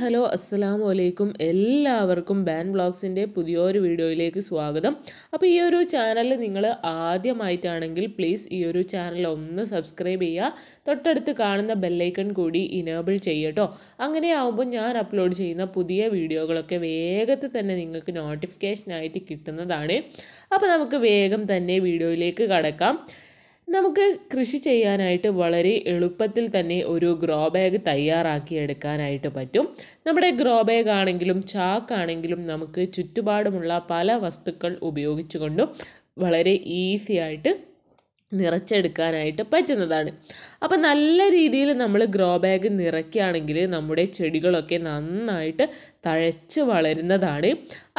hello അസ്സലാമു അലൈക്കും എല്ലാവർക്കും ബാൻ ബ്ലോഗ്സിൻ്റെ പുതിയൊരു വീഡിയോയിലേക്ക് സ്വാഗതം അപ്പോൾ ഈ ഒരു ചാനൽ നിങ്ങൾ ആദ്യമായിട്ടാണെങ്കിൽ പ്ലീസ് ഈ ഒരു ചാനൽ ഒന്ന് സബ്സ്ക്രൈബ് ചെയ്യുക തൊട്ടടുത്ത് കാണുന്ന ബെല്ലൈക്കൺ കൂടി ഇനേബിൾ ചെയ്യട്ടോ അങ്ങനെ ആവുമ്പോൾ ഞാൻ അപ്ലോഡ് ചെയ്യുന്ന പുതിയ വീഡിയോകളൊക്കെ വേഗത്തിൽ തന്നെ നിങ്ങൾക്ക് നോട്ടിഫിക്കേഷനായിട്ട് കിട്ടുന്നതാണ് അപ്പോൾ നമുക്ക് വേഗം തന്നെ വീഡിയോയിലേക്ക് കടക്കാം നമുക്ക് കൃഷി ചെയ്യാനായിട്ട് വളരെ എളുപ്പത്തിൽ തന്നെ ഒരു ഗ്രോ ബാഗ് തയ്യാറാക്കി എടുക്കാനായിട്ട് പറ്റും നമ്മുടെ ഗ്രോ ബാഗ് ആണെങ്കിലും ചാക്കാണെങ്കിലും നമുക്ക് ചുറ്റുപാടുമുള്ള പല വസ്തുക്കൾ ഉപയോഗിച്ചുകൊണ്ടും വളരെ ഈസി ആയിട്ട് നിറച്ചെടുക്കാനായിട്ട് പറ്റുന്നതാണ് അപ്പോൾ നല്ല രീതിയിൽ നമ്മൾ ഗ്രോ ബാഗ് നിറയ്ക്കുകയാണെങ്കിൽ നമ്മുടെ ചെടികളൊക്കെ നന്നായിട്ട് തഴച്ച് വളരുന്നതാണ്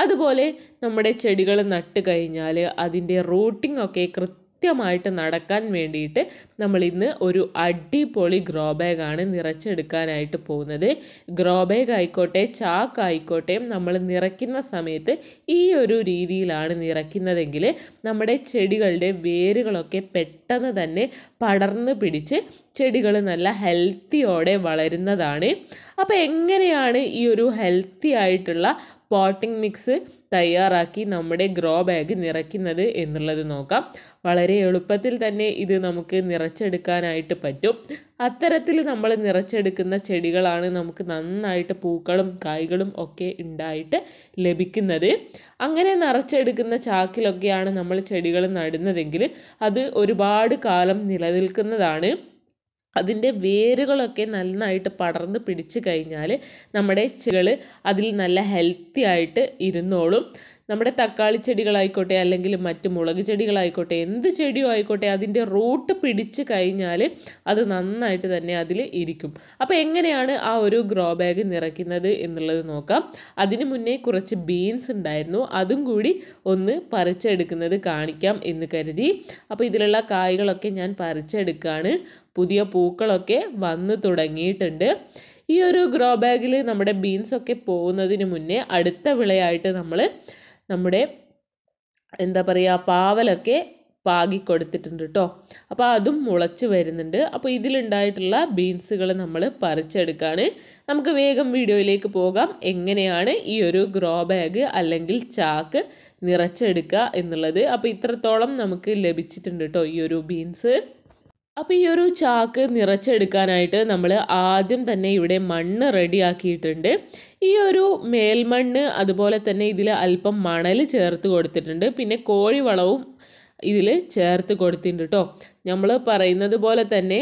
അതുപോലെ നമ്മുടെ ചെടികൾ നട്ട് കഴിഞ്ഞാൽ അതിൻ്റെ റൂട്ടിംഗ് ഒക്കെ കൃത്യം കൃത്യമായിട്ട് നടക്കാൻ വേണ്ടിയിട്ട് നമ്മൾ ഇന്ന് ഒരു അടിപൊളി ഗ്രോ ബാഗാണ് നിറച്ചെടുക്കാനായിട്ട് പോകുന്നത് ഗ്രോ ബാഗ് ആയിക്കോട്ടെ ചാക്ക് ആയിക്കോട്ടെ നമ്മൾ നിറയ്ക്കുന്ന സമയത്ത് ഈ ഒരു രീതിയിലാണ് നിറയ്ക്കുന്നതെങ്കിൽ നമ്മുടെ ചെടികളുടെ വേരുകളൊക്കെ പെട്ടെന്ന് തന്നെ പടർന്ന് പിടിച്ച് ചെടികൾ നല്ല ഹെൽത്തിയോടെ വളരുന്നതാണ് അപ്പോൾ എങ്ങനെയാണ് ഈ ഒരു ഹെൽത്തി ആയിട്ടുള്ള പോട്ടിംഗ് മിക്സ് തയ്യാറാക്കി നമ്മുടെ ഗ്രോ ബാഗ് നിറയ്ക്കുന്നത് എന്നുള്ളത് നോക്കാം വളരെ എളുപ്പത്തിൽ തന്നെ ഇത് നമുക്ക് നിറച്ചെടുക്കാനായിട്ട് പറ്റും അത്തരത്തിൽ നമ്മൾ നിറച്ചെടുക്കുന്ന ചെടികളാണ് നമുക്ക് നന്നായിട്ട് പൂക്കളും കായ്കളും ഒക്കെ ഉണ്ടായിട്ട് ലഭിക്കുന്നത് അങ്ങനെ നിറച്ചെടുക്കുന്ന ചാക്കിലൊക്കെയാണ് നമ്മൾ ചെടികൾ നടുന്നതെങ്കിൽ അത് ഒരുപാട് കാലം നിലനിൽക്കുന്നതാണ് അതിൻ്റെ വേരുകളൊക്കെ നന്നായിട്ട് പടർന്ന് പിടിച്ചു കഴിഞ്ഞാൽ നമ്മുടെ ചെടികൾ അതിൽ നല്ല ഹെൽത്തി ആയിട്ട് ഇരുന്നോളും നമ്മുടെ തക്കാളി ചെടികളായിക്കോട്ടെ അല്ലെങ്കിൽ മറ്റ് മുളക് ചെടികളായിക്കോട്ടെ എന്ത് ചെടിയോ ആയിക്കോട്ടെ അതിൻ്റെ റൂട്ട് പിടിച്ച് കഴിഞ്ഞാൽ അത് നന്നായിട്ട് തന്നെ അതിൽ ഇരിക്കും അപ്പോൾ എങ്ങനെയാണ് ആ ഒരു ഗ്രോ ബാഗ് നിറയ്ക്കുന്നത് എന്നുള്ളത് നോക്കാം അതിന് മുന്നേ കുറച്ച് ബീൻസ് ഉണ്ടായിരുന്നു അതും കൂടി ഒന്ന് പറിച്ചെടുക്കുന്നത് കാണിക്കാം എന്ന് കരുതി അപ്പോൾ ഇതിലുള്ള കായ്കളൊക്കെ ഞാൻ പറിച്ചെടുക്കുകയാണ് പുതിയ പൂക്കളൊക്കെ വന്നു തുടങ്ങിയിട്ടുണ്ട് ഈ ഒരു ഗ്രോ ബാഗിൽ നമ്മുടെ ബീൻസൊക്കെ പോകുന്നതിന് മുന്നേ അടുത്ത വിളയായിട്ട് നമ്മൾ നമ്മുടെ എന്താ പറയുക പാവലൊക്കെ പാകി കൊടുത്തിട്ടുണ്ട് കേട്ടോ അപ്പോൾ അതും മുളച്ച് വരുന്നുണ്ട് അപ്പോൾ ഇതിലുണ്ടായിട്ടുള്ള ബീൻസുകൾ നമ്മൾ പറിച്ചെടുക്കുകയാണ് നമുക്ക് വേഗം വീഡിയോയിലേക്ക് പോകാം എങ്ങനെയാണ് ഈ ഒരു ഗ്രോ ബാഗ് അല്ലെങ്കിൽ ചാക്ക് നിറച്ചെടുക്കുക എന്നുള്ളത് അപ്പോൾ ഇത്രത്തോളം നമുക്ക് ലഭിച്ചിട്ടുണ്ട് കേട്ടോ ഈ ഒരു ബീൻസ് അപ്പോൾ ഈ ഒരു ചാക്ക് നിറച്ചെടുക്കാനായിട്ട് നമ്മൾ ആദ്യം തന്നെ ഇവിടെ മണ്ണ് റെഡിയാക്കിയിട്ടുണ്ട് ഈ ഒരു മേൽമണ്ണ് അതുപോലെ തന്നെ ഇതിൽ അല്പം മണൽ ചേർത്ത് കൊടുത്തിട്ടുണ്ട് പിന്നെ കോഴിവളവും ഇതിൽ ചേർത്ത് കൊടുത്തിട്ടുണ്ട് കേട്ടോ നമ്മൾ പറയുന്നത് പോലെ തന്നെ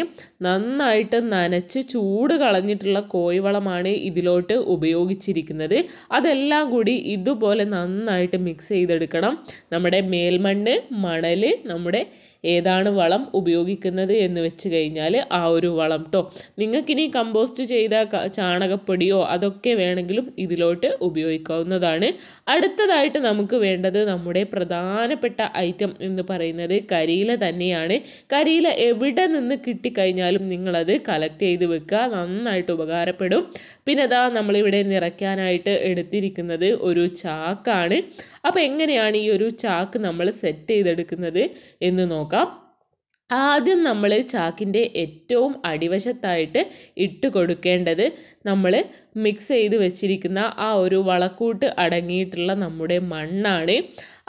നന്നായിട്ട് നനച്ച് ചൂട് കളഞ്ഞിട്ടുള്ള കോഴിവളമാണ് ഇതിലോട്ട് ഉപയോഗിച്ചിരിക്കുന്നത് അതെല്ലാം കൂടി ഇതുപോലെ നന്നായിട്ട് മിക്സ് ചെയ്തെടുക്കണം നമ്മുടെ മേൽമണ്ണ് മണൽ നമ്മുടെ ഏതാണ് വളം ഉപയോഗിക്കുന്നത് എന്ന് വെച്ച് കഴിഞ്ഞാൽ ആ ഒരു വളം കേട്ടോ നിങ്ങൾക്കിനി കമ്പോസ്റ്റ് ചെയ്ത ചാണകപ്പൊടിയോ അതൊക്കെ വേണമെങ്കിലും ഇതിലോട്ട് ഉപയോഗിക്കാവുന്നതാണ് അടുത്തതായിട്ട് നമുക്ക് വേണ്ടത് നമ്മുടെ പ്രധാനപ്പെട്ട ഐറ്റം എന്ന് പറയുന്നത് കരിയില തന്നെയാണ് കരിയില എവിടെ നിന്ന് കിട്ടിക്കഴിഞ്ഞാലും നിങ്ങളത് കളക്ട് ചെയ്ത് വെക്കുക നന്നായിട്ട് ഉപകാരപ്പെടും പിന്നെ അതാ നമ്മളിവിടെ നിറയ്ക്കാനായിട്ട് എടുത്തിരിക്കുന്നത് ഒരു ചാക്കാണ് അപ്പോൾ എങ്ങനെയാണ് ഈ ഒരു ചാക്ക് നമ്മൾ സെറ്റ് ചെയ്തെടുക്കുന്നത് എന്ന് നോക്കാം നോക്കാം ആദ്യം നമ്മൾ ചാക്കിൻ്റെ ഏറ്റവും അടിവശത്തായിട്ട് ഇട്ട് കൊടുക്കേണ്ടത് നമ്മൾ മിക്സ് ചെയ്ത് വെച്ചിരിക്കുന്ന ആ ഒരു വളക്കൂട്ട് അടങ്ങിയിട്ടുള്ള നമ്മുടെ മണ്ണാണ്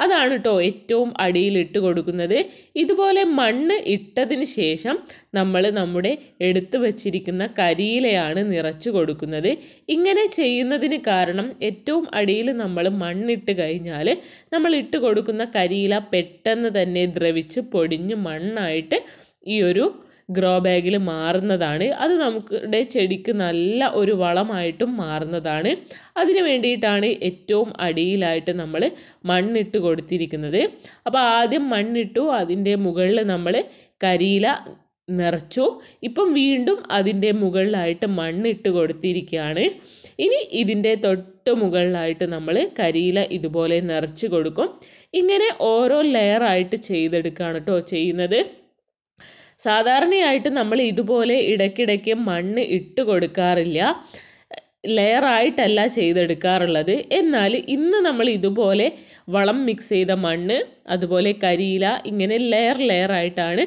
അതാണ് കേട്ടോ ഏറ്റവും അടിയിൽ ഇട്ട് കൊടുക്കുന്നത് ഇതുപോലെ മണ്ണ് ഇട്ടതിന് ശേഷം നമ്മൾ നമ്മുടെ എടുത്തു വച്ചിരിക്കുന്ന കരിയിലയാണ് നിറച്ചു കൊടുക്കുന്നത് ഇങ്ങനെ ചെയ്യുന്നതിന് കാരണം ഏറ്റവും അടിയിൽ നമ്മൾ മണ്ണിട്ട് കഴിഞ്ഞാൽ നമ്മൾ ഇട്ട് കൊടുക്കുന്ന കരിയില പെട്ടെന്ന് തന്നെ ദ്രവിച്ച് പൊടിഞ്ഞ് മണ്ണായിട്ട് ഈ ഒരു ഗ്രോ ബാഗിൽ മാറുന്നതാണ് അത് നമ്മുടെ ചെടിക്ക് നല്ല ഒരു വളമായിട്ടും മാറുന്നതാണ് അതിന് വേണ്ടിയിട്ടാണ് ഏറ്റവും അടിയിലായിട്ട് നമ്മൾ മണ്ണിട്ട് കൊടുത്തിരിക്കുന്നത് അപ്പോൾ ആദ്യം മണ്ണിട്ടു അതിൻ്റെ മുകളിൽ നമ്മൾ കരിയില നിറച്ചു ഇപ്പം വീണ്ടും അതിൻ്റെ മുകളിലായിട്ട് മണ്ണിട്ട് കൊടുത്തിരിക്കുകയാണ് ഇനി ഇതിൻ്റെ തൊട്ട് മുകളിലായിട്ട് നമ്മൾ കരിയില ഇതുപോലെ നിറച്ച് കൊടുക്കും ഇങ്ങനെ ഓരോ ലെയറായിട്ട് ചെയ്തെടുക്കുകയാണ് കേട്ടോ ചെയ്യുന്നത് സാധാരണയായിട്ട് നമ്മൾ ഇതുപോലെ ഇടയ്ക്കിടയ്ക്ക് മണ്ണ് ഇട്ട് കൊടുക്കാറില്ല ലെയറായിട്ടല്ല ചെയ്തെടുക്കാറുള്ളത് എന്നാൽ ഇന്ന് നമ്മൾ ഇതുപോലെ വളം മിക്സ് ചെയ്ത മണ്ണ് അതുപോലെ കരിയില ഇങ്ങനെ ലെയർ ലെയറായിട്ടാണ്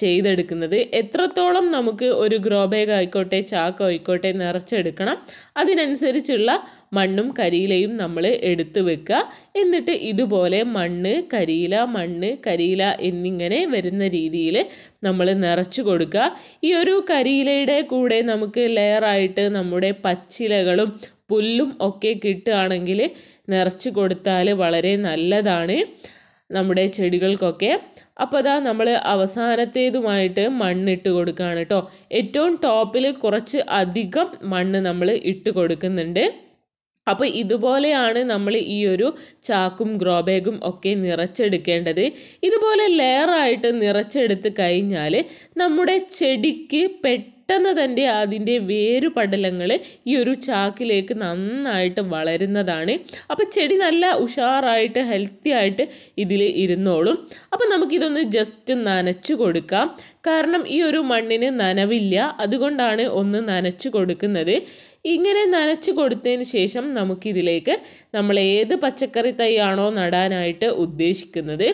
ചെയ്തെടുക്കുന്നത് എത്രത്തോളം നമുക്ക് ഒരു ഗ്രോ ബാഗ് ആയിക്കോട്ടെ ചാക്ക് ആയിക്കോട്ടെ നിറച്ചെടുക്കണം അതിനനുസരിച്ചുള്ള മണ്ണും കരിയിലയും നമ്മൾ എടുത്തു വെക്കുക എന്നിട്ട് ഇതുപോലെ മണ്ണ് കരിയില മണ്ണ് കരിയില എന്നിങ്ങനെ വരുന്ന രീതിയിൽ നമ്മൾ നിറച്ചു കൊടുക്കുക ഈ ഒരു കരിയിലയുടെ കൂടെ നമുക്ക് ലെയറായിട്ട് നമ്മുടെ പച്ചിലകളും പുല്ലും ഒക്കെ കിട്ടുകയാണെങ്കിൽ നിറച്ച് കൊടുത്താൽ വളരെ നല്ലതാണ് നമ്മുടെ ചെടികൾക്കൊക്കെ അപ്പോൾ അതാ നമ്മൾ അവസാനത്തേതുമായിട്ട് മണ്ണിട്ട് കൊടുക്കുകയാണ് കേട്ടോ ഏറ്റവും ടോപ്പിൽ കുറച്ച് അധികം മണ്ണ് നമ്മൾ ഇട്ട് കൊടുക്കുന്നുണ്ട് അപ്പോൾ ഇതുപോലെയാണ് നമ്മൾ ഈ ഒരു ചാക്കും ഗ്രോബേഗും ഒക്കെ നിറച്ചെടുക്കേണ്ടത് ഇതുപോലെ ലെയറായിട്ട് നിറച്ചെടുത്ത് കഴിഞ്ഞാൽ നമ്മുടെ ചെടിക്ക് പെട്ട് പെട്ടെന്ന് തന്നെ അതിൻ്റെ വേരുപടലങ്ങൾ ഈ ഒരു ചാക്കിലേക്ക് നന്നായിട്ട് വളരുന്നതാണ് അപ്പോൾ ചെടി നല്ല ഉഷാറായിട്ട് ഹെൽത്തി ആയിട്ട് ഇതിൽ ഇരുന്നോളും അപ്പോൾ നമുക്കിതൊന്ന് ജസ്റ്റ് നനച്ചു കൊടുക്കാം കാരണം ഈ ഒരു മണ്ണിന് നനവില്ല അതുകൊണ്ടാണ് ഒന്ന് നനച്ചു കൊടുക്കുന്നത് ഇങ്ങനെ നനച്ചു കൊടുത്തതിന് ശേഷം നമുക്കിതിലേക്ക് നമ്മൾ ഏത് പച്ചക്കറി തൈയാണോ നടാനായിട്ട് ഉദ്ദേശിക്കുന്നത്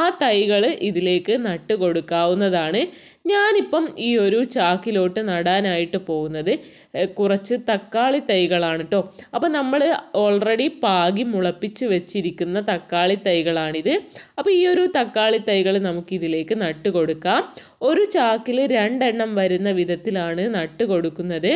ആ തൈകൾ ഇതിലേക്ക് നട്ട് കൊടുക്കാവുന്നതാണ് ഞാനിപ്പം ഈ ഒരു ചാക്കിലോട്ട് നടാനായിട്ട് പോകുന്നത് കുറച്ച് തക്കാളി തൈകളാണ് കേട്ടോ അപ്പോൾ നമ്മൾ ഓൾറെഡി പാകി മുളപ്പിച്ച് വെച്ചിരിക്കുന്ന തക്കാളി തൈകളാണിത് അപ്പോൾ ഈ ഒരു തക്കാളി തൈകൾ നമുക്കിതിലേക്ക് നട്ട് കൊടുക്കാം ഒരു ചാക്കിൽ രണ്ടെണ്ണം വരുന്ന വിധത്തിലാണ് നട്ട് കൊടുക്കുന്നത്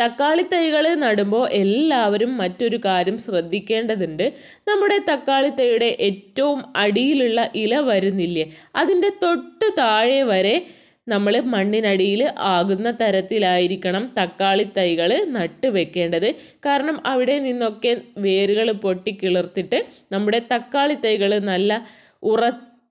തക്കാളി തൈകൾ നടുമ്പോൾ എല്ലാവരും മറ്റൊരു കാര്യം ശ്രദ്ധിക്കേണ്ടതുണ്ട് നമ്മുടെ തക്കാളി തൈയുടെ ഏറ്റവും അടിയിലുള്ള ഇല വരുന്നില്ലേ അതിൻ്റെ തൊട്ട് താഴെ വരെ നമ്മൾ മണ്ണിനടിയിൽ ആകുന്ന തരത്തിലായിരിക്കണം തക്കാളി തൈകൾ നട്ട് വെക്കേണ്ടത് കാരണം അവിടെ നിന്നൊക്കെ വേരുകൾ പൊട്ടി കിളിർത്തിട്ട് നമ്മുടെ തക്കാളി തൈകൾ നല്ല ഉറ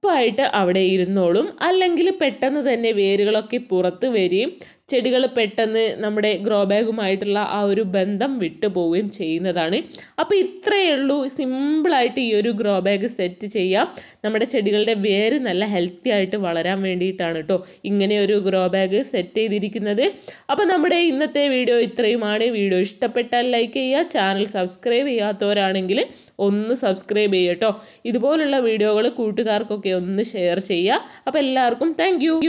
ഉറപ്പായിട്ട് അവിടെ ഇരുന്നോളും അല്ലെങ്കിൽ പെട്ടെന്ന് തന്നെ വേരുകളൊക്കെ പുറത്ത് വരികയും ചെടികൾ പെട്ടെന്ന് നമ്മുടെ ഗ്രോ ബാഗുമായിട്ടുള്ള ആ ഒരു ബന്ധം വിട്ടുപോവുകയും ചെയ്യുന്നതാണ് അപ്പോൾ ഇത്രയേ ഉള്ളൂ സിമ്പിളായിട്ട് ഈ ഒരു ഗ്രോ ബാഗ് സെറ്റ് ചെയ്യാം നമ്മുടെ ചെടികളുടെ വേര് നല്ല ഹെൽത്തി ആയിട്ട് വളരാൻ വേണ്ടിയിട്ടാണ് കേട്ടോ ഇങ്ങനെ ഒരു ഗ്രോ ബാഗ് സെറ്റ് ചെയ്തിരിക്കുന്നത് അപ്പോൾ നമ്മുടെ ഇന്നത്തെ വീഡിയോ ഇത്രയുമാണ് വീഡിയോ ഇഷ്ടപ്പെട്ടാൽ ലൈക്ക് ചെയ്യുക ചാനൽ സബ്സ്ക്രൈബ് ചെയ്യാത്തവരാണെങ്കിൽ ഒന്ന് സബ്സ്ക്രൈബ് ചെയ്യട്ടോ ഇതുപോലുള്ള വീഡിയോകൾ കൂട്ടുകാർക്കൊക്കെ ഒന്ന് ഷെയർ ചെയ്യുക അപ്പോൾ എല്ലാവർക്കും താങ്ക്